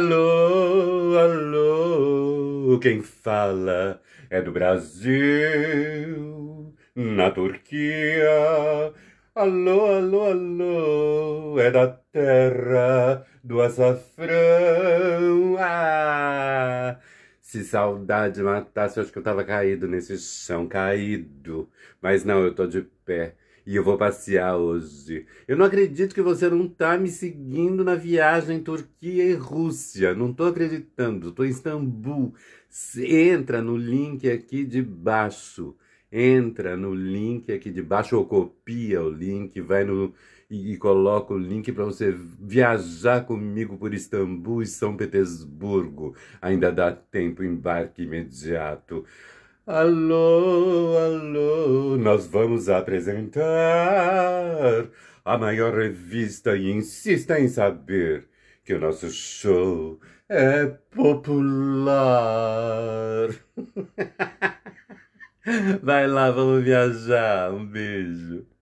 Alô, alô, quem fala é do Brasil, na Turquia. Alô, alô, alô, é da terra do açafrão. Ah, se saudade matasse, eu acho que eu tava caído nesse chão, caído. Mas não, eu tô de pé. E eu vou passear hoje. Eu não acredito que você não tá me seguindo na viagem Turquia e Rússia. Não tô acreditando. Tô em Istambul. Entra no link aqui de baixo. Entra no link aqui de baixo ou copia o link, vai no e, e coloca o link para você viajar comigo por Istambul e São Petersburgo. Ainda dá tempo embarque imediato. Alô, alô, nós vamos apresentar a maior revista e insista em saber que o nosso show é popular. Vai lá, vamos viajar. Um beijo.